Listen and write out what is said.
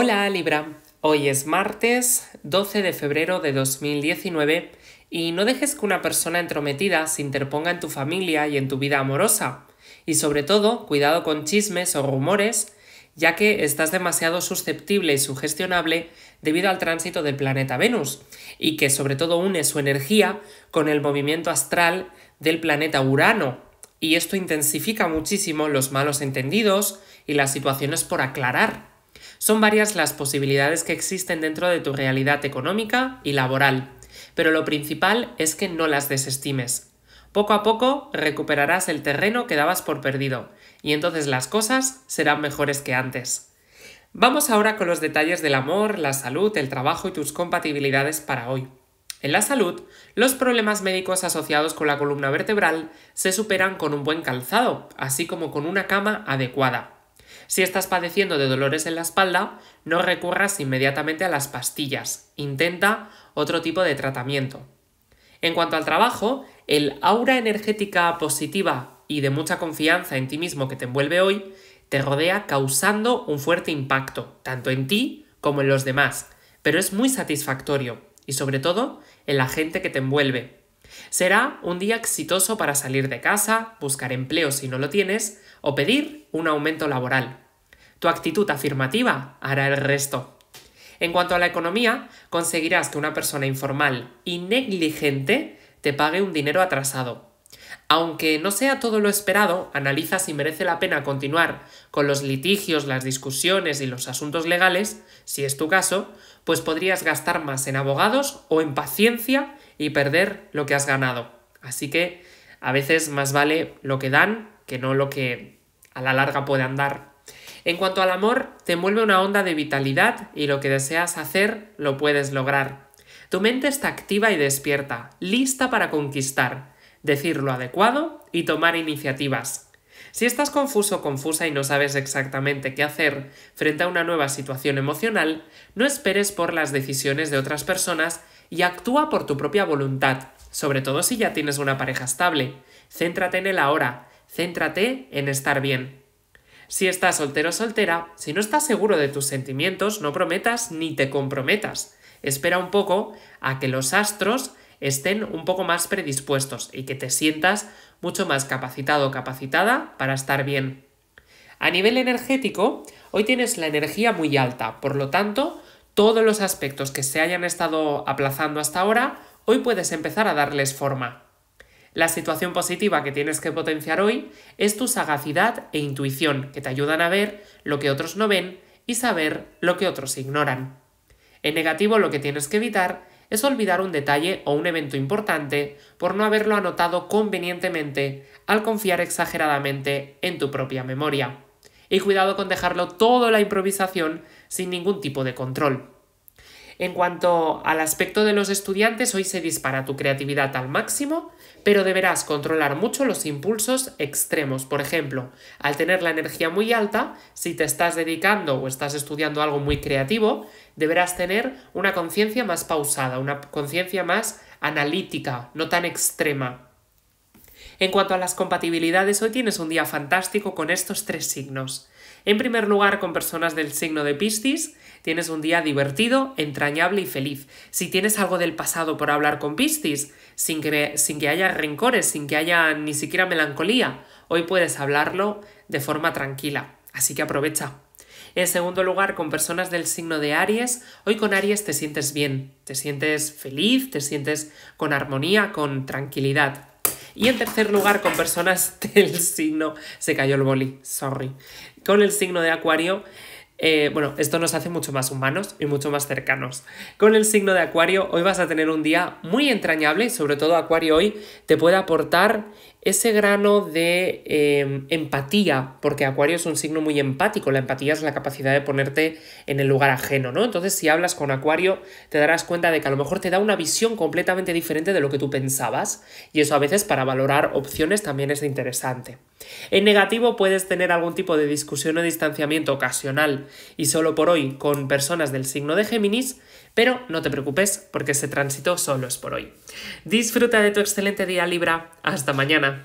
Hola Libra, hoy es martes 12 de febrero de 2019 y no dejes que una persona entrometida se interponga en tu familia y en tu vida amorosa. Y sobre todo, cuidado con chismes o rumores, ya que estás demasiado susceptible y sugestionable debido al tránsito del planeta Venus, y que sobre todo une su energía con el movimiento astral del planeta Urano, y esto intensifica muchísimo los malos entendidos y las situaciones por aclarar. Son varias las posibilidades que existen dentro de tu realidad económica y laboral, pero lo principal es que no las desestimes. Poco a poco recuperarás el terreno que dabas por perdido, y entonces las cosas serán mejores que antes. Vamos ahora con los detalles del amor, la salud, el trabajo y tus compatibilidades para hoy. En la salud, los problemas médicos asociados con la columna vertebral se superan con un buen calzado, así como con una cama adecuada. Si estás padeciendo de dolores en la espalda, no recurras inmediatamente a las pastillas, intenta otro tipo de tratamiento. En cuanto al trabajo, el aura energética positiva y de mucha confianza en ti mismo que te envuelve hoy te rodea causando un fuerte impacto, tanto en ti como en los demás, pero es muy satisfactorio y sobre todo en la gente que te envuelve, Será un día exitoso para salir de casa, buscar empleo si no lo tienes o pedir un aumento laboral. Tu actitud afirmativa hará el resto. En cuanto a la economía, conseguirás que una persona informal y negligente te pague un dinero atrasado. Aunque no sea todo lo esperado, analiza si merece la pena continuar con los litigios, las discusiones y los asuntos legales, si es tu caso, pues podrías gastar más en abogados o en paciencia y perder lo que has ganado. Así que a veces más vale lo que dan que no lo que a la larga puede dar. En cuanto al amor, te envuelve una onda de vitalidad y lo que deseas hacer lo puedes lograr. Tu mente está activa y despierta, lista para conquistar, decir lo adecuado y tomar iniciativas. Si estás confuso o confusa y no sabes exactamente qué hacer frente a una nueva situación emocional, no esperes por las decisiones de otras personas y actúa por tu propia voluntad, sobre todo si ya tienes una pareja estable. Céntrate en el ahora, céntrate en estar bien. Si estás soltero o soltera, si no estás seguro de tus sentimientos, no prometas ni te comprometas. Espera un poco a que los astros estén un poco más predispuestos y que te sientas mucho más capacitado o capacitada para estar bien. A nivel energético, hoy tienes la energía muy alta, por lo tanto, todos los aspectos que se hayan estado aplazando hasta ahora, hoy puedes empezar a darles forma. La situación positiva que tienes que potenciar hoy es tu sagacidad e intuición, que te ayudan a ver lo que otros no ven y saber lo que otros ignoran. En negativo, lo que tienes que evitar es olvidar un detalle o un evento importante por no haberlo anotado convenientemente al confiar exageradamente en tu propia memoria. Y cuidado con dejarlo todo la improvisación sin ningún tipo de control. En cuanto al aspecto de los estudiantes, hoy se dispara tu creatividad al máximo, pero deberás controlar mucho los impulsos extremos. Por ejemplo, al tener la energía muy alta, si te estás dedicando o estás estudiando algo muy creativo, deberás tener una conciencia más pausada, una conciencia más analítica, no tan extrema. En cuanto a las compatibilidades, hoy tienes un día fantástico con estos tres signos. En primer lugar, con personas del signo de Piscis, tienes un día divertido, entrañable y feliz. Si tienes algo del pasado por hablar con Piscis, sin que, sin que haya rencores, sin que haya ni siquiera melancolía, hoy puedes hablarlo de forma tranquila. Así que aprovecha. En segundo lugar, con personas del signo de Aries, hoy con Aries te sientes bien, te sientes feliz, te sientes con armonía, con tranquilidad. Y en tercer lugar, con personas del signo, se cayó el boli, sorry, con el signo de Acuario. Eh, bueno, esto nos hace mucho más humanos y mucho más cercanos. Con el signo de Acuario, hoy vas a tener un día muy entrañable, sobre todo Acuario hoy te puede aportar ese grano de em, empatía, porque Acuario es un signo muy empático, la empatía es la capacidad de ponerte en el lugar ajeno, ¿no? Entonces si hablas con Acuario te darás cuenta de que a lo mejor te da una visión completamente diferente de lo que tú pensabas y eso a veces para valorar opciones también es interesante. En negativo puedes tener algún tipo de discusión o distanciamiento ocasional y solo por hoy con personas del signo de Géminis, pero no te preocupes porque ese tránsito solo es por hoy. Disfruta de tu excelente día Libra. Hasta mañana.